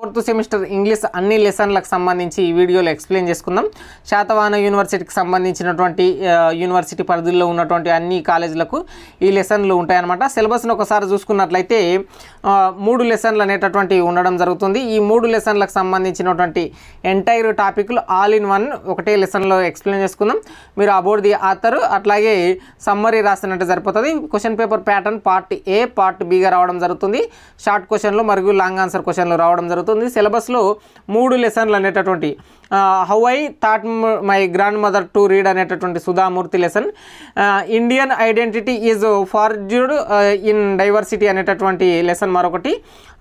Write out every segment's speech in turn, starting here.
Fourth semester English అన్ని లెసన్లకు సంబంధించి ఈ వీడియోలో ఎక్స్ప్లెయిన్ చేసుకుందాం శాతవాహన యూనివర్సిటీకి సంబంధించినటువంటి యూనివర్సిటీ పరిధుల్లో ఉన్నటువంటి అన్ని కాలేజీలకు ఈ లెసన్లు ఉంటాయన్నమాట సిలబస్ను ఒకసారి చూసుకున్నట్లయితే మూడు లెసన్లు అనేటటువంటి ఉండడం జరుగుతుంది ఈ మూడు లెసన్లకు సంబంధించినటువంటి ఎంటైర్ టాపిక్లు ఆల్ ఇన్ వన్ ఒకటే లెసన్లో ఎక్స్ప్లెయిన్ చేసుకుందాం మీరు అబౌట్ ది ఆథర్ అట్లాగే సమ్మరీ రాసినట్టు సరిపోతుంది question paper pattern part A part బీగా రావడం జరుగుతుంది షార్ట్ క్వశ్చన్లు మరియు లాంగ్ ఆన్సర్ క్వశ్చన్లు రావడం జరుగుతుంది అవుతుంది సిలబస్లో మూడు లెసన్లు అనేటటువంటి how I thought my grand mother to read అనేటటువంటి Sudha Murty lesson Indian identity is ఫార్జ్డ్ in diversity అనేటటువంటి లెసన్ మరొకటి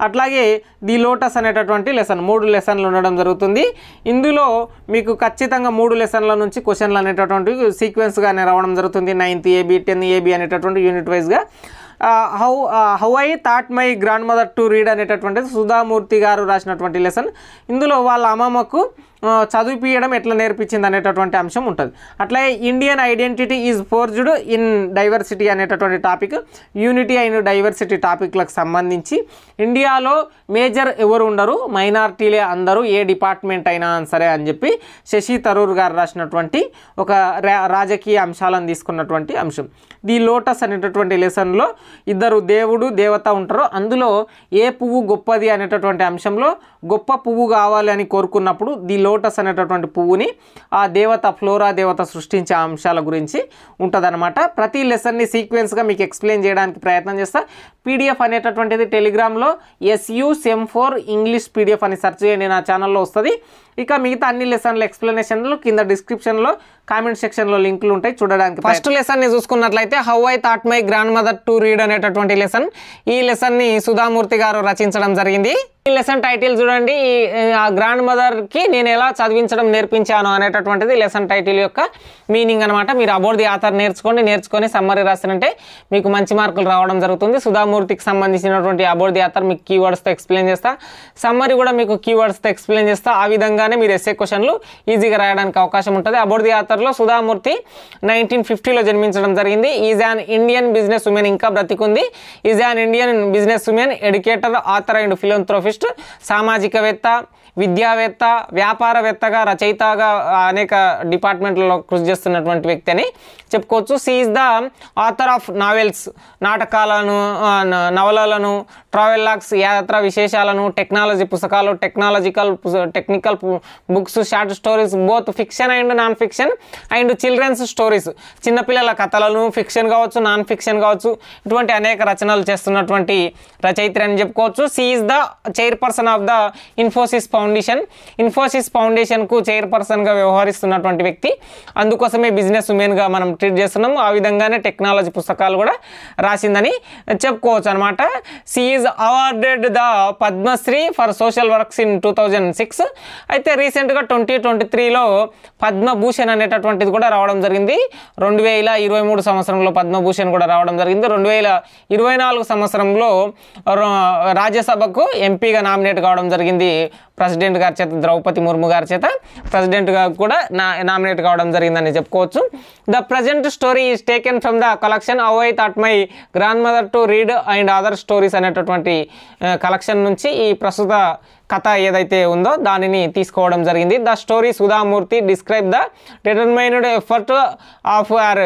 అట్లాగే ది లోటస్ అనేటటువంటి లెసన్ మూడు లెసన్లు ఉండడం జరుగుతుంది ఇందులో మీకు ఖచ్చితంగా మూడు లెసన్ల నుంచి క్వశ్చన్లు అనేటటువంటి సీక్వెన్స్గానే రావడం జరుగుతుంది నైన్త్ ఏబీ టెన్త్ ఏబీ అనేటటువంటి యూనిట్ వైజ్గా how how I thought my grand mother to read అనేటటువంటిది సుధామూర్తి గారు రాసినటువంటి లెసన్ ఇందులో వాళ్ళ అమ్మమ్మకు చదివిపియడం ఎట్లా నేర్పించింది అనేటటువంటి అంశం ఉంటుంది అట్లా Indian identity is forged in diversity అనేటటువంటి టాపిక్ యూనిటీ అయిన డైవర్సిటీ టాపిక్లకు సంబంధించి ఇండియాలో మేజర్ ఎవరు ఉండరు మైనార్టీలే అందరూ ఏ డిపార్ట్మెంట్ అయినా సరే అని చెప్పి శశి తరూర్ గారు రాసినటువంటి ఒక రాజకీయ అంశాలను తీసుకున్నటువంటి అంశం ది లోటస్ అనేటటువంటి లెసన్లో ఇద్దరు దేవుడు దేవత ఉంటారు అందులో ఏ పువ్వు గొప్పది అనేటటువంటి అంశంలో గొప్ప పువ్వు కావాలి అని కోరుకున్నప్పుడు ది లోటస్ అనేటటువంటి పువ్వుని ఆ దేవత ఫ్లోరా దేవత సృష్టించే అంశాల గురించి ఉంటుందన్నమాట ప్రతి లెసన్ని సీక్వెన్స్గా మీకు ఎక్స్ప్లెయిన్ చేయడానికి ప్రయత్నం చేస్తా పీడిఎఫ్ అనేటటువంటిది టెలిగ్రామ్లో SU sem four English PDF అని సెర్చ్ చేయండి నా ఛానల్లో వస్తుంది ఇక మిగతా అన్ని లెసన్ల ఎక్స్ప్లెనేషన్లు కింద డిస్క్రిప్షన్లో కామెంట్ సెక్షన్లో లింకులు ఉంటాయి చూడడానికి ఫస్ట్ లెసన్ని చూసుకున్నట్లయితే how I thought my grand mother to read అనేటటువంటి లెసన్ ఈ లెసన్ని సుధామూర్తి గారు రచించడం జరిగింది ఈ లెసన్ టైటిల్ చూడండి ఈ గ్రాండ్ మదర్కి నేను ఎలా చదివించడం నేర్పించాను అనేటటువంటిది లెసన్ టైటిల్ యొక్క మీనింగ్ అనమాట మీరు అబోర్ది ది ఆథర్ నేర్చుకోండి నేర్చుకొని సమ్మరీ రాసినంటే మీకు మంచి మార్కులు రావడం జరుగుతుంది సుధామూర్తికి సంబంధించినటువంటి అబోర్ది ది ఆథర్ మీకు కీవర్డ్స్తో ఎక్స్ప్లెయిన్ చేస్తా సమ్మరీ కూడా మీకు కీవర్డ్స్తో ఎక్స్ప్లెయిన్ చేస్తా ఆ విధంగా విధంగానే మీరు ఎస్ఏ క్వశ్చన్లు ఈజీగా రాయడానికి అవకాశం ఉంటుంది అబౌట్ ది ఆథర్లో సుధామూర్తి నైన్టీన్ ఫిఫ్టీలో జన్మించడం జరిగింది is an Indian business women ఇంకా బ్రతికుంది is an Indian business women educator author and ఫిలోంథ్రోఫిస్ట్ సామాజికవేత్త విద్యావేత్త వ్యాపారవేత్తగా రచయితగా అనేక డిపార్ట్మెంట్లలో కృషి చేస్తున్నటువంటి వ్యక్తి అని చెప్పుకోవచ్చు she's the author of novels నాటకాలను నవలలను ట్రావెల్ లాగ్స్ యాత్ర విశేషాలను టెక్నాలజీ పుస్తకాలు technological technical books short stories both fiction and non fiction and children's stories చిన్నపిల్లల కథలను ఫిక్షన్ కావచ్చు నాన్ ఫిక్షన్ కావచ్చు ఇటువంటి అనేక రచనలు చేస్తున్నటువంటి రచయిత్రి అని చెప్పుకోవచ్చు she's the chairperson of the Infosys foundation Infosys ఫౌండేషన్కు చైర్పర్సన్గా వ్యవహరిస్తున్నటువంటి వ్యక్తి అందుకోసమే బిజినెస్ ఉమెన్గా మనం ట్రీట్ చేస్తున్నాము ఆ విధంగానే టెక్నాలజీ పుస్తకాలు కూడా రాసిందని చెప్పుకోవచ్చు అనమాట C is awarded the Padmashri for social works in two thousand six అయితే రీసెంట్గా ట్వంటీ ట్వంటీ త్రీలో పద్మభూషణ్ అనేటటువంటిది కూడా రావడం జరిగింది రెండు వేల ఇరవై మూడు సంవత్సరంలో పద్మభూషణ్ కూడా రావడం జరిగింది రెండు వేల ఇరవై నాలుగు సంవత్సరంలో రాజ్యసభకు ఎంపీగా నామినేట్ కావడం జరిగింది ప్రెసిడెంట్ గారి చేత ద్రౌపది ముర్ము గారి చేత ప్రెసిడెంట్గా కూడా నా నామినేట్ కావడం జరిగిందని చెప్పుకోవచ్చు the present story is taken from the collection అవై thought my grand mother to read and other stories అనేటటువంటి కలెక్షన్ నుంచి ఈ ప్రస్తుత కథ ఏదైతే ఉందో దానిని తీసుకోవడం జరిగింది the story Sudha Murty describe the determined effort of are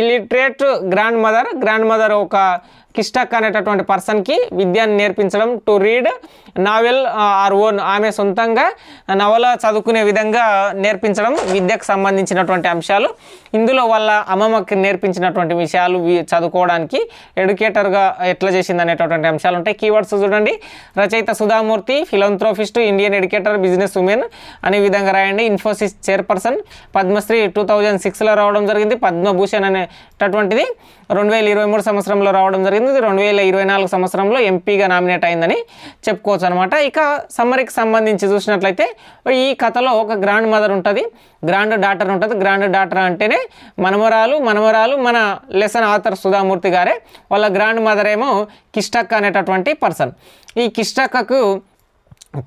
illiterate grand mother grand mother ఒక కిష్టక్ అనేటటువంటి పర్సన్కి విద్యను నేర్పించడం to read novel are own ఆమె సొంతంగా నవల చదువుకునే విధంగా నేర్పించడం విద్యకు సంబంధించినటువంటి అంశాలు ఇందులో వాళ్ళ అమ్మమ్మకి నేర్పించినటువంటి విషయాలు చదువుకోవడానికి ఎడ్యుకేటర్గా ఎట్లా చేసింది అనేటటువంటి అంశాలు ఉంటాయి కీవర్డ్స్ చూడండి రచయిత Sudha Sudha Murty ఫిలంథ్రోఫిస్ట్ Indian educator business women అనే విధంగా రాయండి Infosys chairperson Padmashri two thousand సిక్స్లో రావడం జరిగింది పద్మభూషణ్ అనేటటువంటిది రెండు వేల ఇరవై మూడు సంవత్సరంలో రావడం జరిగింది రెండు వేల ఇరవై నాలుగు సంవత్సరంలో ఎంపీగా నామినేట్ అయిందని చెప్పుకోవచ్చు అనమాట ఇక సమ్మర్కి సంబంధించి చూసినట్లయితే ఈ కథలో ఒక గ్రాండ్ మదర్ ఉంటుంది గ్రాండ్ డాటర్ ఉంటుంది గ్రాండ్ డాటర్ అంటేనే మనమరాలు మనమరాలు మన లెసన్ ఆథర్ సుధామూర్తి గారే వాళ్ళ గ్రాండ్ మదర్ ఏమో కిష్టక్ అనేటటువంటి పర్సన్ ಈ ಕಿಷ್ಟಕಕ್ಕೂ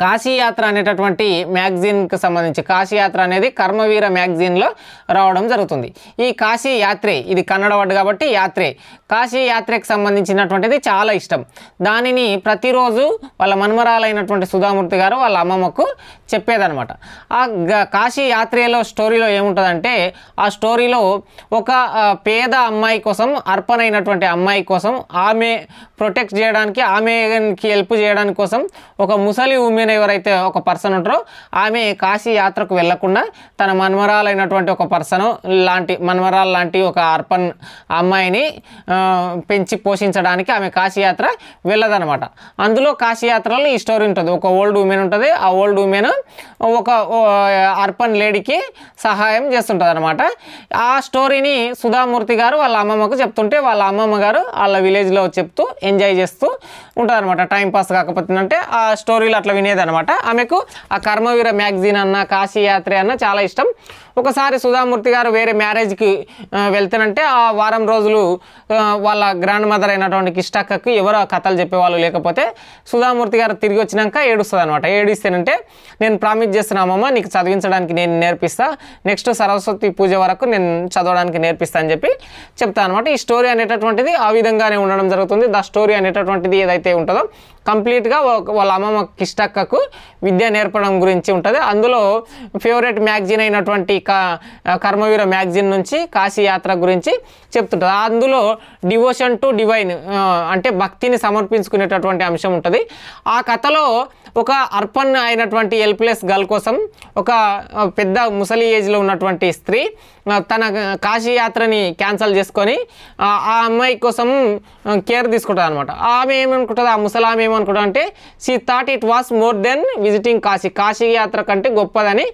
కాశీయాత్ర అనేటటువంటి మ్యాగజీన్కి సంబంధించి కాశీయాత్ర అనేది కర్మవీర మ్యాగజైన్లో రావడం జరుగుతుంది ఈ కాశీ యాత్రే ఇది కన్నడ వర్డ్ కాబట్టి యాత్రే కాశీ యాత్రకు సంబంధించినటువంటిది చాలా ఇష్టం దానిని ప్రతిరోజు వాళ్ళ మన్మరాలైనటువంటి సుధామూర్తి గారు వాళ్ళ అమ్మమ్మకు చెప్పేదనమాట ఆ కాశీ యాత్రలో స్టోరీలో ఏముంటుందంటే ఆ స్టోరీలో ఒక పేద అమ్మాయి కోసం అర్పణైనటువంటి అమ్మాయి కోసం ఆమె ప్రొటెక్ట్ చేయడానికి ఆమెకి హెల్ప్ చేయడానికి కోసం ఒక ముసలి భూమిన ఎవరైతే ఒక పర్సన్ ఉంటారో ఆమె కాశీ యాత్రకు వెళ్లకుండా తన మన్మరాలైనటువంటి ఒక పర్సన్ లాంటి మన్మరాలు లాంటి ఒక అర్పన్ అమ్మాయిని పెంచి పోషించడానికి ఆమె కాశీయాత్ర వెళ్ళదనమాట అందులో కాశీయాత్రలో ఈ స్టోరీ ఉంటుంది ఒక ఓల్డ్ ఉమెన్ ఉంటుంది ఆ ఓల్డ్ ఉమెన్ ఒక అర్పన్ లేడీకి సహాయం చేస్తుంటుంది అనమాట ఆ స్టోరీని సుధామూర్తి గారు వాళ్ళ అమ్మమ్మకు చెప్తుంటే వాళ్ళ అమ్మమ్మ గారు వాళ్ళ విలేజ్లో చెప్తూ ఎంజాయ్ చేస్తూ ఉంటారనమాట టైం పాస్ కాకపోతుందంటే ఆ స్టోరీలు అట్లా వినేదనమాట ఆమెకు ఆ కర్మవీర మ్యాగజీన్ అన్న కాశీయాత్ర అన్న చాలా ఇష్టం ఒకసారి సుధామూర్తి గారు వేరే మ్యారేజ్కి వెళ్తానంటే ఆ వారం రోజులు వాళ్ళ గ్రాండ్ మదర్ అయినటువంటి కిష్టాక్కకు ఎవరో కథలు చెప్పేవాళ్ళు లేకపోతే సుధామూర్తి గారు తిరిగి వచ్చినాక ఏడుస్తుంది అనమాట ఏడిస్తేనంటే నేను ప్రామిస్ చేస్తున్నామమ్మ నీకు చదివించడానికి నేను నేర్పిస్తా నెక్స్ట్ సరస్వతి పూజ వరకు నేను చదవడానికి నేర్పిస్తా అని చెప్పి చెప్తాను అనమాట ఈ స్టోరీ అనేటటువంటిది ఆ విధంగానే ఉండడం జరుగుతుంది ద స్టోరీ అనేటటువంటిది ఏదైతే ఉంటుందో కంప్లీట్గా వాళ్ళ అమ్మమ్మ కిష్టక్కకు విద్య నేర్పడం గురించి ఉంటుంది అందులో ఫేవరెట్ మ్యాగ్జిన్ అయినటువంటి కర్మవీర మ్యాగజిన్ నుంచి కాశీయాత్ర గురించి చెప్తుంటుంది అందులో డివోషన్ టు డివైన్ అంటే భక్తిని సమర్పించుకునేటటువంటి అంశం ఉంటుంది ఆ కథలో ఒక అర్పన్ అయినటువంటి ఎల్ప్లెస్ గర్ల్ కోసం ఒక పెద్ద ముసలి ఏజ్లో ఉన్నటువంటి స్త్రీ తన కాశీయాత్రని క్యాన్సిల్ చేసుకొని ఆ అమ్మాయి కోసం కేర్ తీసుకుంటుంది అనమాట ఆమె ఏమనుకుంటుంది ఆ ముసలామె ఏమనుకుంటుంది అంటే she thought it was more than visiting Kashi Kashi యాత్ర కంటే గొప్పదని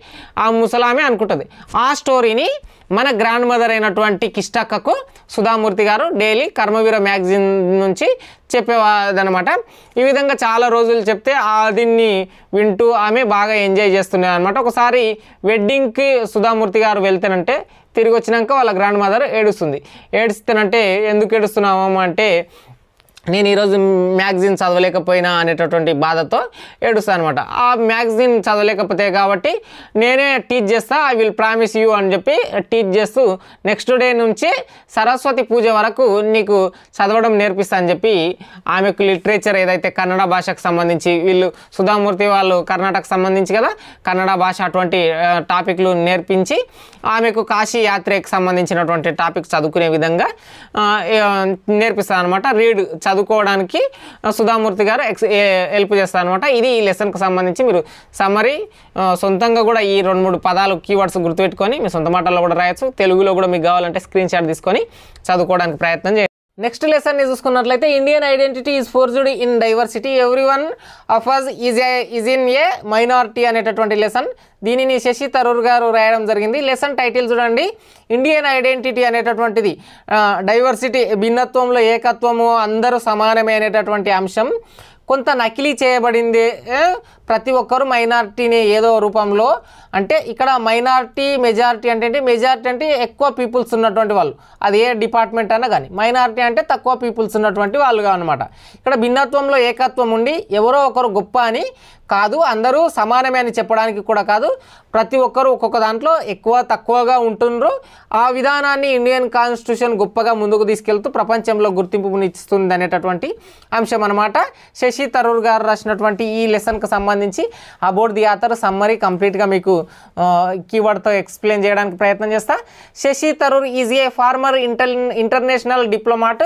ఆ ముసలామె అనుకుంటుంది ఆ స్టోరీని మన గ్రాండ్ మదర్ అయినటువంటి కిష్టక్కకు సుధామూర్తి గారు డైలీ కర్మవీర మ్యాగజైన్ నుంచి చెప్పేవాదనమాట ఈ విధంగా చాలా రోజులు చెప్తే అది దీన్ని వింటూ ఆమె బాగా ఎంజాయ్ చేస్తున్నాయి అనమాట ఒకసారి వెడ్డింగ్కి సుధామూర్తి గారు వెళ్తానంటే తిరిగి వచ్చినాక వాళ్ళ గ్రాండ్ మదర్ ఏడుస్తుంది ఏడుస్తానంటే ఎందుకు ఏడుస్తున్నాము అంటే నేను ఈరోజు మ్యాగజైన్ చదవలేకపోయినా అనేటటువంటి బాధతో ఏడుస్తాను అనమాట ఆ మ్యాగజైన్ చదవలేకపోతే కాబట్టి నేనే టీచ్ చేస్తా ఐ విల్ ప్రామిస్ యూ అని చెప్పి టీచ్ చేస్తూ నెక్స్ట్ డే నుంచి సరస్వతి పూజ వరకు నీకు చదవడం నేర్పిస్తా అని చెప్పి ఆమెకు లిటరేచర్ ఏదైతే కన్నడ భాషకు సంబంధించి వీళ్ళు సుధామూర్తి వాళ్ళు కర్ణాటకకు సంబంధించి కదా కన్నడ భాష అటువంటి టాపిక్లు నేర్పించి ఆమెకు కాశీ యాత్రకు సంబంధించినటువంటి టాపిక్ చదువుకునే విధంగా నేర్పిస్తాను అనమాట రీడ్ చదువుకోవడానికి సుధామూర్తి గారు ఎక్స్ హెల్ప్ చేస్తారు అనమాట ఇది ఈ లెసన్కి సంబంధించి మీరు సమ్మరీ సొంతంగా కూడా ఈ రెండు మూడు పదాలు కీవర్డ్స్ గుర్తుపెట్టుకొని మీ సొంత మాటల్లో కూడా రాయొచ్చు తెలుగులో కూడా మీకు కావాలంటే స్క్రీన్ షాట్ తీసుకొని చదువుకోవడానికి ప్రయత్నం చేయండి నెక్స్ట్ లెసన్ ని చూసుకున్నట్లయితే Indian identity is forged in diversity every one of us is is in a minority అనేటటువంటి లెసన్ దీనిని శశి తరూర్ గారు రాయడం జరిగింది లెసన్ టైటిల్ చూడండి ఇండియన్ ఐడెంటిటీ అనేటటువంటిది డైవర్సిటీ భిన్నత్వంలో ఏకత్వము అందరూ సమానమే అనేటటువంటి అంశం కొంత నకిలీ చేయబడింది ప్రతి ఒక్కరు మైనార్టీని ఏదో రూపంలో అంటే ఇక్కడ మైనార్టీ మెజారిటీ అంటే మెజారిటీ అంటే ఎక్కువ పీపుల్స్ ఉన్నటువంటి వాళ్ళు అది ఏ డిపార్ట్మెంట్ అయినా కానీ మైనార్టీ అంటే తక్కువ పీపుల్స్ ఉన్నటువంటి వాళ్ళుగా అనమాట ఇక్కడ భిన్నత్వంలో ఏకత్వం ఉండి ఎవరో ఒకరు గొప్ప అని కాదు అందరూ సమానమే అని చెప్పడానికి కూడా కాదు ప్రతి ఒక్కరూ ఒక్కొక్క దాంట్లో ఎక్కువ తక్కువగా ఉంటున్నారు ఆ విధానాన్ని ఇండియన్ కాన్స్టిట్యూషన్ గొప్పగా ముందుకు తీసుకెళ్తూ ప్రపంచంలో గుర్తింపునిస్తుంది అనేటటువంటి అంశం అనమాట శశి తరూర్ గారు రాసినటువంటి ఈ లెసన్కి సంబంధించి అబౌట్ ది ఆథర్ సమ్మరీ కంప్లీట్గా మీకు కీవర్డ్తో ఎక్స్ప్లెయిన్ చేయడానికి ప్రయత్నం చేస్తా Shashi Tharoor is a former inter international diplomat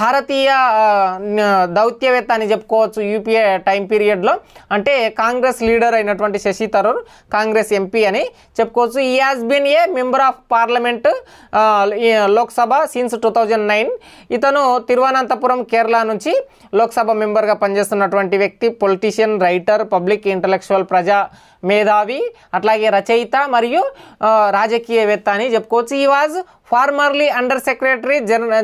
భారతీయ దౌత్యవేత్త అని చెప్పుకోవచ్చు యూపీఏ టైం పీరియడ్లో అంటే కాంగ్రెస్ లీడర్ అయినటువంటి శశి థరూర్ కాంగ్రెస్ ఎంపీ అని చెప్పుకోవచ్చు ఈ has been a member of parliament Lok Sabha since two thousand nine ఇతను తిరువనంతపురం కేరళ నుంచి లోక్సభ మెంబర్గా పనిచేస్తున్నటువంటి వ్యక్తి పొలిటీషియన్ రైటర్ పబ్లిక్ ఇంటలెక్చువల్ ప్రజా మేధావి అట్లాగే రచయిత మరియు రాజకీయవేత్త అని చెప్పుకోవచ్చు he was formerly under secretary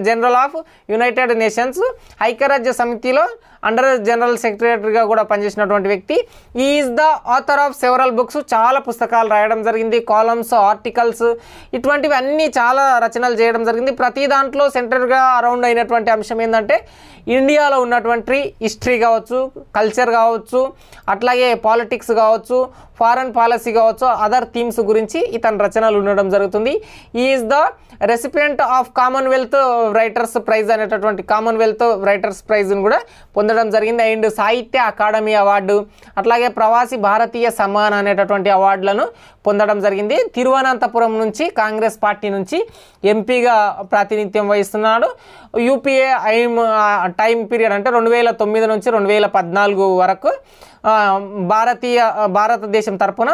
general of United Nations ఐక్యరాజ్య సమితిలో అండర్ జనరల్ సెక్రటరీగా కూడా పనిచేసినటువంటి వ్యక్తి is the author of several books చాలా పుస్తకాలు రాయడం జరిగింది కాలమ్స్ ఆర్టికల్స్ ఇటువంటివి అన్నీ చాలా రచనలు చేయడం జరిగింది ప్రతి దాంట్లో సెంటర్గా అరౌండ్ అయినటువంటి అంశం ఏంటంటే ఇండియాలో ఉన్నటువంటి హిస్టరీ కావచ్చు కల్చర్ కావచ్చు అట్లాగే పాలిటిక్స్ కావచ్చు ఫారెన్ పాలసీ కావచ్చు అదర్ థీమ్స్ గురించి ఇతని రచనలు ఉండడం జరుగుతుంది is the recipient of Commonwealth writers prize అనేటటువంటి కామన్వెల్త్ రైటర్స్ ప్రైజ్ను కూడా పొందడం జరిగింది అండ్ సాహిత్య అకాడమీ అవార్డు అట్లాగే ప్రవాసి భారతీయ సమ్మాన్ అనేటటువంటి అవార్డులను పొందడం జరిగింది తిరువనంతపురం నుంచి కాంగ్రెస్ పార్టీ నుంచి ఎంపీగా ప్రాతినిధ్యం వహిస్తున్నాడు యూపీఏ ఐమ్ టైం పీరియడ్ అంటే రెండు వేల తొమ్మిది నుంచి రెండు వేల పద్నాలుగు వరకు భారతీయ భారతదేశ భారతదేశం తరపున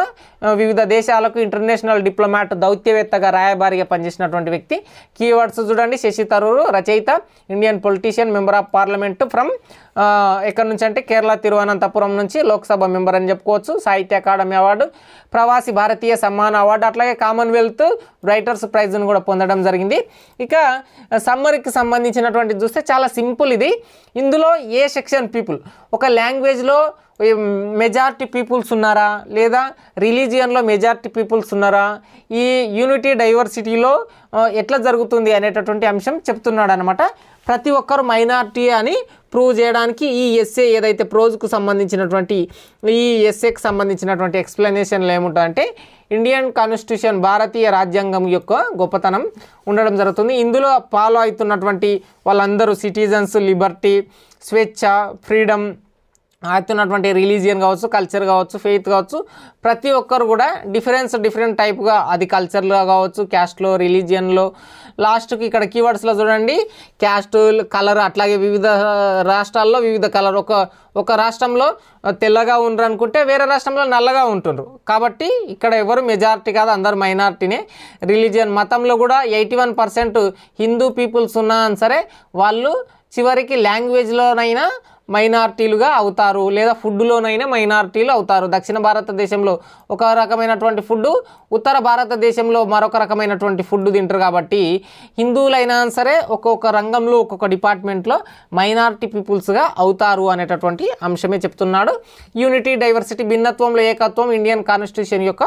వివిధ దేశాలకు ఇంటర్నేషనల్ డిప్లొమాట్ దౌత్యవేత్తగా రాయబారిగా పనిచేసినటువంటి వ్యక్తి కీవర్డ్స్ చూడండి శశి తరూరు రచయిత Indian politician member of parliament from ఎక్కడి నుంచి అంటే కేరళ తిరువనంతపురం నుంచి లోక్సభ మెంబర్ అని చెప్పుకోవచ్చు సాహిత్య అకాడమీ అవార్డు ప్రవాసి భారతీయ సమ్మాన అవార్డు అట్లాగే కామన్వెల్త్ రైటర్స్ ప్రైజ్ను కూడా పొందడం జరిగింది ఇక సమ్మర్కి సంబంధించినటువంటి చూస్తే చాలా సింపుల్ ఇది ఇందులో ఏ సెక్షన్ పీపుల్ ఒక లాంగ్వేజ్లో మెజార్టీ పీపుల్స్ ఉన్నారా లేదా రిలీజియన్లో మెజార్టీ పీపుల్స్ ఉన్నారా ఈ యూనిటీ డైవర్సిటీలో ఎట్లా జరుగుతుంది అనేటటువంటి అంశం చెప్తున్నాడు అనమాట ప్రతి ఒక్కరు మైనార్టీ అని ప్రూవ్ చేయడానికి ఈ ఎస్ఏ ఏదైతే ప్రోజ్కు సంబంధించినటువంటి ఈ ఎస్ఏకి సంబంధించినటువంటి ఎక్స్ప్లెనేషన్లు ఏముంటుందంటే ఇండియన్ కాన్స్టిట్యూషన్ భారతీయ రాజ్యాంగం యొక్క గొప్పతనం ఉండడం జరుగుతుంది ఇందులో ఫాలో అవుతున్నటువంటి వాళ్ళందరూ సిటిజన్స్ లిబర్టీ స్వేచ్ఛ ఫ్రీడమ్ అవుతున్నటువంటి రిలీజియన్ కావచ్చు కల్చర్ కావచ్చు ఫెయిత్ కావచ్చు ప్రతి ఒక్కరు కూడా డిఫరెన్స్ డిఫరెంట్ టైప్గా అది కల్చర్లో కావచ్చు క్యాస్ట్లో రిలీజియన్లో లాస్ట్కి ఇక్కడ కీవర్డ్స్లో చూడండి క్యాస్ట్ కలర్ అట్లాగే వివిధ రాష్ట్రాల్లో వివిధ కలర్ ఒక ఒక రాష్ట్రంలో తెల్లగా ఉండరు అనుకుంటే వేరే రాష్ట్రంలో నల్లగా ఉంటుండ్రు కాబట్టి ఇక్కడ ఎవరు మెజారిటీ కాదు అందరు మైనార్టీనే రిలీజియన్ మతంలో కూడా eighty one percent Hindu peoples ఉన్నా సరే వాళ్ళు చివరికి లాంగ్వేజ్లోనైనా మైనార్టీలుగా అవుతారు లేదా ఫుడ్లోనైనా మైనార్టీలు అవుతారు దక్షిణ భారతదేశంలో ఒక రకమైనటువంటి ఫుడ్ ఉత్తర భారతదేశంలో మరొక రకమైనటువంటి ఫుడ్ తింటారు కాబట్టి హిందువులైనా సరే ఒక్కొక్క రంగంలో ఒక్కొక్క డిపార్ట్మెంట్లో మైనార్టీ పీపుల్స్గా అవుతారు అనేటటువంటి అంశమే చెప్తున్నాడు యూనిటీ డైవర్సిటీ భిన్నత్వంలో ఏకత్వం ఇండియన్ కాన్స్టిట్యూషన్ యొక్క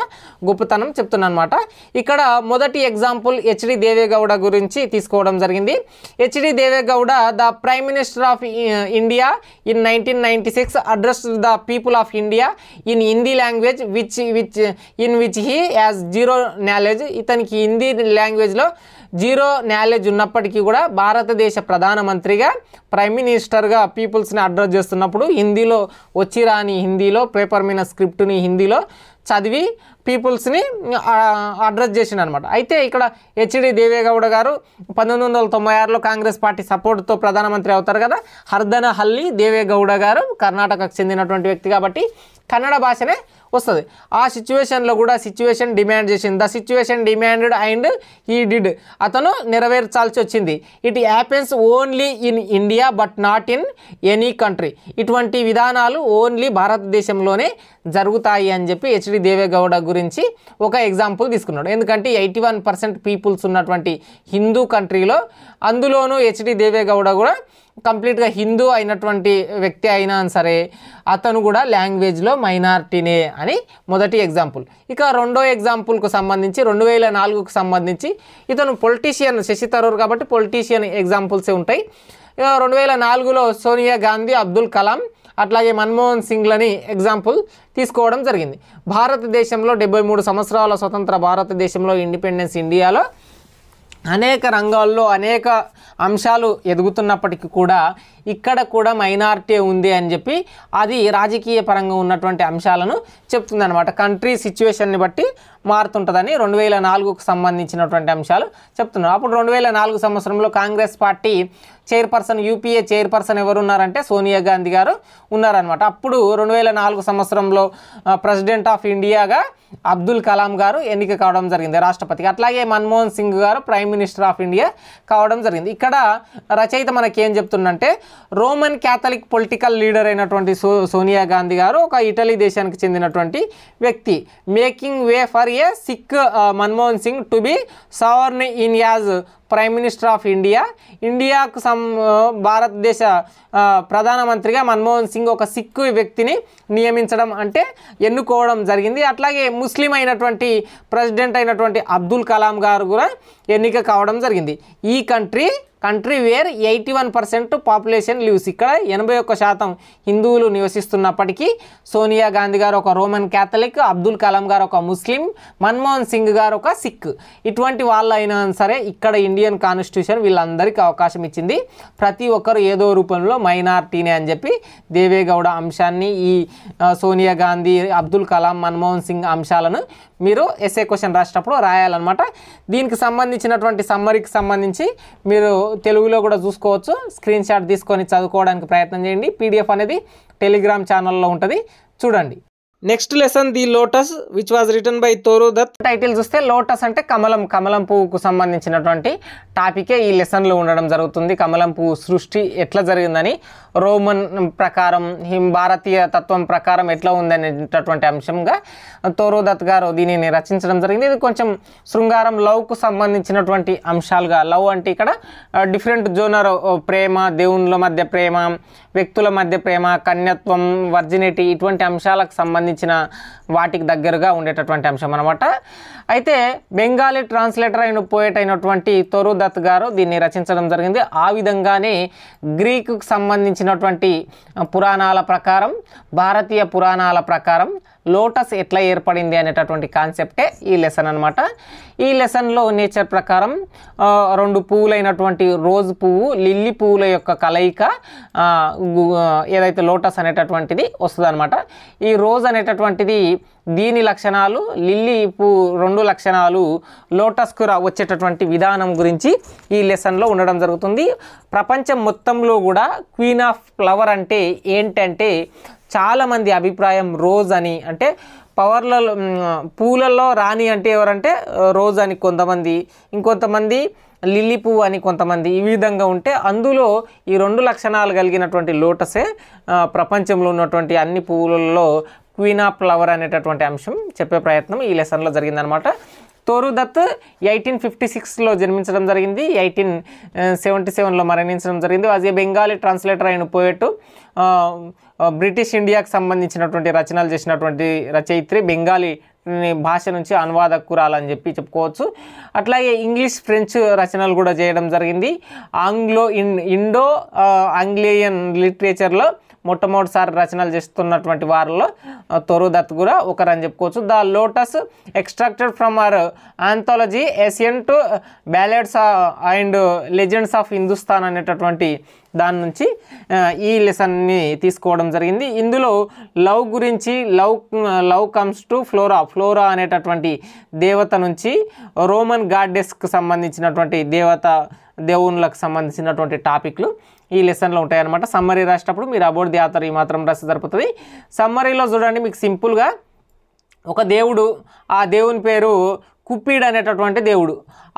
గొప్పతనం అనమాట ఇక్కడ మొదటి ఎగ్జాంపుల్ హెచ్డి దేవేగౌడ గురించి తీసుకోవడం జరిగింది HD Deve Gowda the prime minister of India in 1996 addressed the people of India in Hindi language which which in which he has zero knowledge Hindi language lo. Zero knowledge ఉన్నప్పటికీ కూడా భారతదేశ ప్రధానమంత్రిగా ప్రైమ్ మినిస్టర్గా పీపుల్స్ని address చేస్తున్నప్పుడు హిందీలో వచ్చి రాని హిందీలో పేపర్ మీద స్క్రిప్ట్ని హిందీలో చదివి పీపుల్స్ని అడ్రస్ చేసిండు అనమాట అయితే ఇక్కడ హెచ్డి దేవేగౌడ గారు పంతొమ్మిది వందల తొంభై ఆరులో కాంగ్రెస్ పార్టీ సపోర్ట్తో ప్రధానమంత్రి అవుతారు కదా హర్దన హల్లి దేవేగౌడ గారు కర్ణాటకకు చెందినటువంటి వ్యక్తి కాబట్టి కన్నడ భాషనే వస్తుంది ఆ సిచ్యువేషన్లో కూడా సిచ్యువేషన్ డిమాండ్ చేసింది the situation demanded and he did అతను నెరవేర్చాల్సి వచ్చింది it happens only in India but not in any country ఇటువంటి విధానాలు ఓన్లీ భారతదేశంలోనే జరుగుతాయి అని చెప్పి హెచ్డి దేవేగౌడ గురించి ఒక ఎగ్జాంపుల్ తీసుకున్నాడు ఎందుకంటే ఎయిటీ వన్ పర్సెంట్ పీపుల్స్ ఉన్నటువంటి హిందూ కంట్రీలో అందులోనూ హెచ్డి దేవేగౌడ కూడా కంప్లీట్గా హిందూ అయినటువంటి వ్యక్తి అయినా సరే అతను కూడా లాంగ్వేజ్లో మైనార్టీనే అని మొదటి ఎగ్జాంపుల్ ఇక రెండో ఎగ్జాంపుల్కు సంబంధించి రెండు వేల నాలుగుకు సంబంధించి ఇతను పొలిటీషియన్ శశి తరూర్ కాబట్టి పొలిటీషియన్ ఎగ్జాంపుల్సే ఉంటాయి రెండు వేల నాలుగులో సోనియా గాంధీ అబ్దుల్ కలాం అట్లాగే మన్మోహన్ సింగ్లని ఎగ్జాంపుల్ తీసుకోవడం జరిగింది భారతదేశంలో డెబ్బై మూడు సంవత్సరాల స్వతంత్ర భారతదేశంలో ఇండిపెండెన్స్ ఇండియాలో అనేక రంగాల్లో అనేక అంశాలు ఎదుగుతున్నప్పటికీ కూడా ఇక్కడ కూడా మైనార్టీ ఉంది అని చెప్పి అది రాజకీయ పరంగా ఉన్నటువంటి అంశాలను చెప్తుందనమాట కంట్రీ సిచ్యువేషన్ని బట్టి మారుతుంటుందని రెండు వేల నాలుగుకు సంబంధించినటువంటి అంశాలు చెప్తున్నారు అప్పుడు రెండు వేల నాలుగు సంవత్సరంలో Congress party chairperson UPA chairperson ఎవరున్నారంటే సోనియా గాంధీ గారు ఉన్నారనమాట అప్పుడు రెండు వేల నాలుగు సంవత్సరంలో ప్రెసిడెంట్ ఆఫ్ ఇండియాగా అబ్దుల్ కలాం గారు ఎన్నిక కావడం జరిగింది రాష్ట్రపతికి అట్లాగే మన్మోహన్ సింగ్ గారు ప్రైమ్ మినిస్టర్ ఆఫ్ ఇండియా కావడం జరిగింది ఇక్కడ రచయిత మనకి ఏం చెప్తుందంటే రోమన్ క్యాథలిక్ పొలిటికల్ లీడర్ అయినటువంటి సో సోనియా గాంధీ గారు ఒక ఇటలీ దేశానికి చెందినటువంటి వ్యక్తి making way for a Sikh Manmohan Singh to be sovereign in as prime minister of India ఇండియాకు భారతదేశ ప్రధానమంత్రిగా మన్మోహన్ సింగ్ ఒక సిక్కు వ్యక్తిని నియమించడం అంటే ఎన్నుకోవడం జరిగింది అట్లాగే ముస్లిం అయినటువంటి ప్రెసిడెంట్ అయినటువంటి అబ్దుల్ కలాం గారు కూడా ఎన్నిక కావడం జరిగింది ఈ country country where eighty one percent population lives ఇక్కడ ఎనభై ఒక్క శాతం హిందువులు నివసిస్తున్నప్పటికీ సోనియా గాంధీ గారు ఒక రోమన్ క్యాథలిక్ అబ్దుల్ కలాం గారు ఒక ముస్లిం మన్మోహన్ సింగ్ గారు ఒక సిక్ ఇటువంటి వాళ్ళు అయినా సరే ఇక్కడ ఇండియన్ కాన్స్టిట్యూషన్ వీళ్ళందరికీ అవకాశం ఇచ్చింది ప్రతి ఒక్కరు ఏదో రూపంలో మైనార్టీనే అని చెప్పి దేవేగౌడ అంశాన్ని ఈ సోనియా గాంధీ అబ్దుల్ కలాం మన్మోహన్ సింగ్ అంశాలను మీరు ఎస్ఏ క్వశ్చన్ రాసినప్పుడు రాయాలన్నమాట దీనికి సంబంధించినటువంటి సమ్మరికి సంబంధించి మీరు తెలుగులో కూడా చూసుకోవచ్చు స్క్రీన్ తీసుకొని చదువుకోవడానికి ప్రయత్నం చేయండి పీడిఎఫ్ అనేది టెలిగ్రామ్ ఛానల్లో ఉంటుంది చూడండి next lesson the lotus which was written by Toru Dutt title చూస్తే లోటస్ అంటే కమలం కమలం పువ్వుకు సంబంధించినటువంటి టాపికే ఈ లెసన్లో ఉండడం జరుగుతుంది కమలం పువ్వు సృష్టి ఎట్లా జరిగిందని రోమన్ ప్రకారం భారతీయ తత్వం ప్రకారం ఎట్లా ఉందనేటటువంటి అంశంగా తోరు దత్ గారు దీనిని రచించడం జరిగింది ఇది కొంచెం శృంగారం లవ్కు సంబంధించినటువంటి అంశాలుగా లవ్ అంటే ఇక్కడ డిఫరెంట్ జోనర్ ప్రేమ దేవుళ్ళ మధ్య ప్రేమ వ్యక్తుల మధ్య ప్రేమ కన్యత్వం వర్జినిటీ ఇటువంటి అంశాలకు సంబంధించి సంబంధించిన వాటికి దగ్గరగా ఉండేటటువంటి అంశం అనమాట అయితే బెంగాలీ ట్రాన్స్లేటర్ అయిన పోయేట్ అయినటువంటి తోరు దత్ గారు దీన్ని రచించడం జరిగింది ఆ విధంగానే గ్రీకు సంబంధించినటువంటి పురాణాల ప్రకారం భారతీయ పురాణాల ప్రకారం లోటస్ ఎట్లా ఏర్పడింది అనేటటువంటి కాన్సెప్టే ఈ లెసన్ అనమాట ఈ లెసన్లో నేచర్ ప్రకారం రెండు పువ్వులైనటువంటి రోజ్ పువ్వు లిల్లీ పువ్వుల యొక్క కలయిక ఏదైతే లోటస్ అనేటటువంటిది వస్తుందన్నమాట ఈ రోజ్ అనేటటువంటిది దీని లక్షణాలు లిల్లీ పువ్వు రెండు లక్షణాలు లోటస్కు రా వచ్చేటటువంటి విధానం గురించి ఈ లెసన్లో ఉండడం జరుగుతుంది ప్రపంచం మొత్తంలో కూడా క్వీన్ ఆఫ్ ఫ్లవర్ అంటే ఏంటంటే చాలామంది అభిప్రాయం రోజ్ అని అంటే పవర్లలో పూలలో రాణి అంటే ఎవరంటే రోజ్ అని కొంతమంది ఇంకొంతమంది లిల్లీ పువ్వు అని కొంతమంది ఈ విధంగా ఉంటే అందులో ఈ రెండు లక్షణాలు కలిగినటువంటి లోటసే ప్రపంచంలో ఉన్నటువంటి అన్ని పువ్వులలో క్వీన్ ఆఫ్ ఫ్లవర్ అనేటటువంటి అంశం చెప్పే ప్రయత్నం ఈ లెసన్లో జరిగిందనమాట తోరు దత్ ఎయిటీన్ ఫిఫ్టీ సిక్స్లో జన్మించడం జరిగింది ఎయిటీన్ సెవెంటీ సెవెన్లో మరణించడం జరిగింది వాజ్ బెంగాలీ ట్రాన్స్లేటర్ అయిన పోయేట్టు బ్రిటిష్ ఇండియాకు సంబంధించినటువంటి రచనలు చేసినటువంటి రచయిత్రి బెంగాలీ భాష నుంచి అనువాదకురాలని చెప్పి చెప్పుకోవచ్చు అట్లాగే ఇంగ్లీష్ ఫ్రెంచ్ రచనలు కూడా చేయడం జరిగింది ఆంగ్లో ఇన్ ఇండో ఆంగ్లేయన్ లిటరేచర్లో మొట్టమొదటిసారి రచనలు చేస్తున్నటువంటి వారిలో తొరు దత్ కూడా ఒకరని చెప్పుకోవచ్చు the lotus extracted from our anthology ancient ballads and legends of Hindustan అనేటటువంటి దాని నుంచి ఈ లెసన్ని తీసుకోవడం జరిగింది ఇందులో లవ్ గురించి love love comes to Flora Flora అనేటటువంటి దేవత నుంచి రోమన్ గార్డెస్కి సంబంధించినటువంటి దేవత దేవునులకు సంబంధించినటువంటి టాపిక్లు ఈ లెసన్లో ఉంటాయన్నమాట సమ్మరీ రాసేటప్పుడు మీరు అబౌట్ ది ఆథర్ ఈ మాత్రం రాసి జరుపుతుంది సమ్మరీలో చూడండి మీకు సింపుల్గా ఒక దేవుడు ఆ దేవుని పేరు కుప్పీడ్ అనేటటువంటి దేవుడు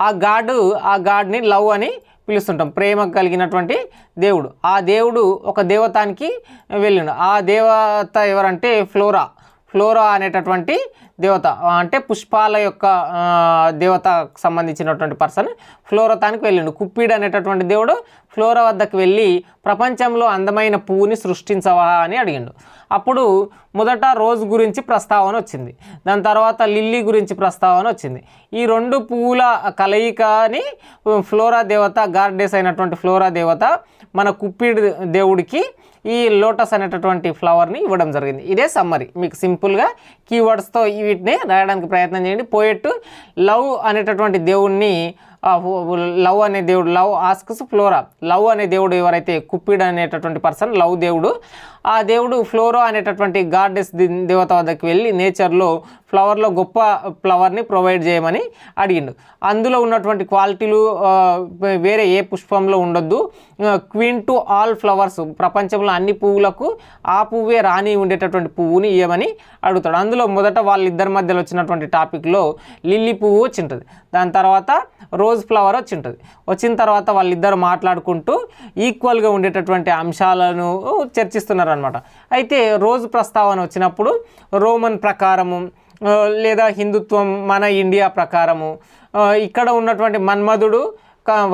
ఆ గాడు ఆ గాడ్ని లవ్ అని పిలుస్తుంటాం ప్రేమ కలిగినటువంటి దేవుడు ఆ దేవుడు ఒక దేవతానికి వెళ్ళిండు ఆ దేవత ఎవరంటే ఫ్లోరా ఫ్లోరా అనేటటువంటి దేవత అంటే పుష్పాల యొక్క దేవతకు సంబంధించినటువంటి పర్సన్ ఫ్లోరతానికి వెళ్ళిండు కుప్పిడు అనేటటువంటి దేవుడు ఫ్లోరా వద్దకు వెళ్ళి ప్రపంచంలో అందమైన పువ్వుని సృష్టించవా అని అడిగిండు అప్పుడు మొదట రోజ్ గురించి ప్రస్తావన వచ్చింది దాని తర్వాత లిల్లీ గురించి ప్రస్తావన వచ్చింది ఈ రెండు పువ్వుల కలయికని ఫ్లోరా దేవత గార్డెస్ అయినటువంటి ఫ్లోరా దేవత మన కుప్పిడి దేవుడికి ఈ లోటస్ అనేటటువంటి ఫ్లవర్ని ఇవ్వడం జరిగింది ఇదే సమ్మరీ మీకు సింపుల్గా కీవర్డ్స్తో వీటిని రాయడానికి ప్రయత్నం చేయండి పోయేట్టు లవ్ అనేటటువంటి దేవుణ్ణి లవ్ అనే దేవుడు లవ్ ఆస్క్స్ ఫ్లోరా లవ్ అనే దేవుడు ఎవరైతే కుప్పిడ్ అనేటటువంటి పర్సన్ లవ్ దేవుడు ఆ దేవుడు ఫ్లోరో అనేటటువంటి గార్డెస్ దేవత వద్దకు వెళ్ళి నేచర్లో ఫ్లవర్లో గొప్ప ఫ్లవర్ని ప్రొవైడ్ చేయమని అడిగిండు అందులో ఉన్నటువంటి క్వాలిటీలు వేరే ఏ పుష్పంలో ఉండొద్దు క్వీన్ టు ఆల్ ఫ్లవర్స్ ప్రపంచంలో అన్ని పువ్వులకు ఆ పువ్వే రాని ఉండేటటువంటి పువ్వుని ఇవ్వమని అడుగుతాడు అందులో మొదట వాళ్ళిద్దరి మధ్యలో వచ్చినటువంటి టాపిక్లో లిల్లీ పువ్వు వచ్చింటుంది దాని తర్వాత రోజ్ ఫ్లవర్ వచ్చింటుంది వచ్చిన తర్వాత వాళ్ళిద్దరు మాట్లాడుకుంటూ ఈక్వల్గా ఉండేటటువంటి అంశాలను చర్చిస్తున్నారు అనమాట అయితే రోజు ప్రస్తావన వచ్చినప్పుడు రోమన్ ప్రకారము లేదా హిందుత్వం మన ఇండియా ప్రకారము ఇక్కడ ఉన్నటువంటి మన్మధుడు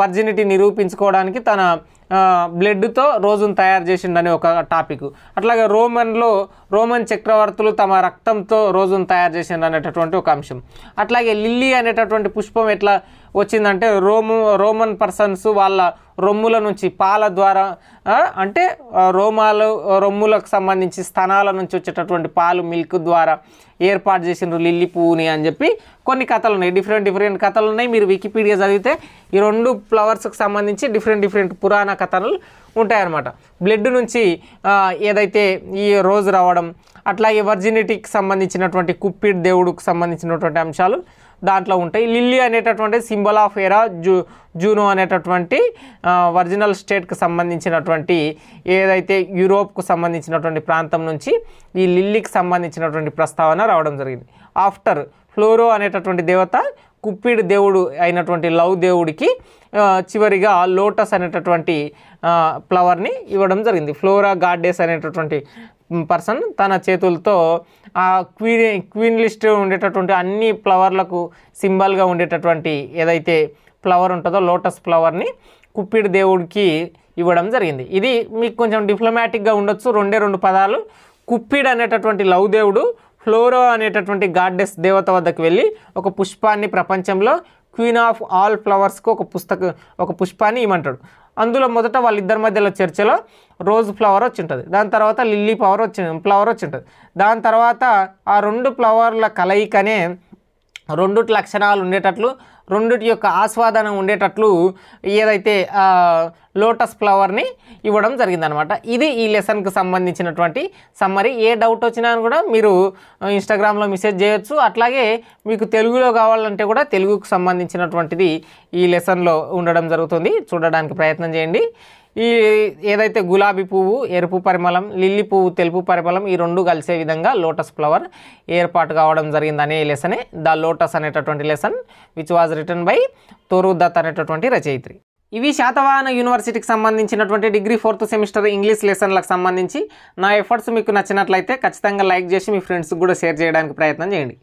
వర్జినిటీ నిరూపించుకోవడానికి తన బ్లడ్తో రోజును తయారు చేసిండని ఒక టాపిక్ అట్లాగే రోమన్లో రోమన్ చక్రవర్తులు తమ రక్తంతో రోజును తయారు చేసిండనేటటువంటి అనేటటువంటి ఒక అంశం అట్లాగే లిల్లీ అనేటటువంటి పుష్పం ఎట్లా వచ్చిందంటే రోము రోమన్ పర్సన్స్ వాళ్ళ రొమ్ముల నుంచి పాల ద్వారా అంటే రోమాలు రొమ్ములకు సంబంధించి స్థనాల నుంచి వచ్చేటటువంటి పాలు మిల్క్ ద్వారా ఏర్పాటు చేసిన లిల్లి పువ్వుని అని చెప్పి కొన్ని కథలు ఉన్నాయి డిఫరెంట్ డిఫరెంట్ కథలు ఉన్నాయి మీరు వికీపీడియా చదివితే ఈ రెండు ఫ్లవర్స్కి సంబంధించి డిఫరెంట్ డిఫరెంట్ పురాణ కథలు ఉంటాయన్నమాట బ్లడ్ నుంచి ఏదైతే ఈ రోజు రావడం అట్లాగే వర్జినిటీకి సంబంధించినటువంటి కుప్పిడ్ దేవుడికి సంబంధించినటువంటి అంశాలు దాంట్లో ఉంటాయి లిల్లీ అనేటటువంటి సింబల్ ఆఫ్ ఎరా జూ జూనో అనేటటువంటి ఒరిజినల్ స్టేట్కి సంబంధించినటువంటి ఏదైతే యూరోప్కు సంబంధించినటువంటి ప్రాంతం నుంచి ఈ లిల్లీకి సంబంధించినటువంటి ప్రస్తావన రావడం జరిగింది ఆఫ్టర్ ఫ్లోరో అనేటటువంటి దేవత కుప్పిడి దేవుడు అయినటువంటి లవ్ దేవుడికి చివరిగా లోటస్ అనేటటువంటి ఫ్లవర్ని ఇవ్వడం జరిగింది ఫ్లోరా గార్డెస్ అనేటటువంటి పర్సన్ తన చేతులతో ఆ క్వీన్ క్వీన్ లిస్ట్ ఉండేటటువంటి అన్ని ఫ్లవర్లకు సింబల్గా ఉండేటటువంటి ఏదైతే ఫ్లవర్ ఉంటుందో లోటస్ ఫ్లవర్ని కుప్పిడి దేవుడికి ఇవ్వడం జరిగింది ఇది మీకు కొంచెం డిప్లొమాటిక్గా ఉండొచ్చు రెండే రెండు పదాలు కుప్పిడ్ అనేటటువంటి లవ్ దేవుడు ఫ్లోరో అనేటటువంటి గాడ్డెస్ దేవత వద్దకు వెళ్ళి ఒక పుష్పాన్ని ప్రపంచంలో క్వీన్ ఆఫ్ ఆల్ ఫ్లవర్స్కు ఒక పుస్తక ఒక పుష్పాన్ని ఇవ్వమంటాడు అందులో మొదట వాళ్ళిద్దరి మధ్యలో చర్చలో రోజ్ ఫ్లవర్ వచ్చి ఉంటుంది దాని తర్వాత లిల్లీ ఫ్లవర్ వచ్చి ఫ్లవర్ వచ్చి ఉంటుంది దాని తర్వాత ఆ రెండు ఫ్లవర్ల కలయికనే రెండు లక్షణాలు ఉండేటట్లు రెండిటి యొక్క ఆస్వాదనం ఉండేటట్లు ఏదైతే లోటస్ ఫ్లవర్ని ఇవ్వడం జరిగిందనమాట ఇది ఈ లెసన్కి సంబంధించినటువంటి సమ్మరీ ఏ డౌట్ వచ్చినా కూడా మీరు ఇన్స్టాగ్రామ్లో మెసేజ్ చేయొచ్చు అట్లాగే మీకు తెలుగులో కావాలంటే కూడా తెలుగుకు సంబంధించినటువంటిది ఈ లెసన్లో ఉండడం జరుగుతుంది చూడడానికి ప్రయత్నం చేయండి ఈ ఏదైతే గులాబీ పువ్వు ఎరుపు పరిమళం లిల్లీ పువ్వు తెలుపు పరిమళం ఈ రెండు కలిసే విధంగా లోటస్ ఫ్లవర్ ఏర్పాటు కావడం జరిగింది అనే లెసనే ద లోటస్ అనేటటువంటి lesson which was written by Toru Dutt అనేటటువంటి రచయిత్రి ఇవి శాతవాహన యూనివర్సిటీకి సంబంధించినటువంటి డిగ్రీ ఫోర్త్ సెమిస్టర్ ఇంగ్లీష్ లెసన్లకు సంబంధించి నా ఎఫర్ట్స్ మీకు నచ్చినట్లయితే ఖచ్చితంగా లైక్ చేసి మీ ఫ్రెండ్స్కి కూడా షేర్ చేయడానికి ప్రయత్నం చేయండి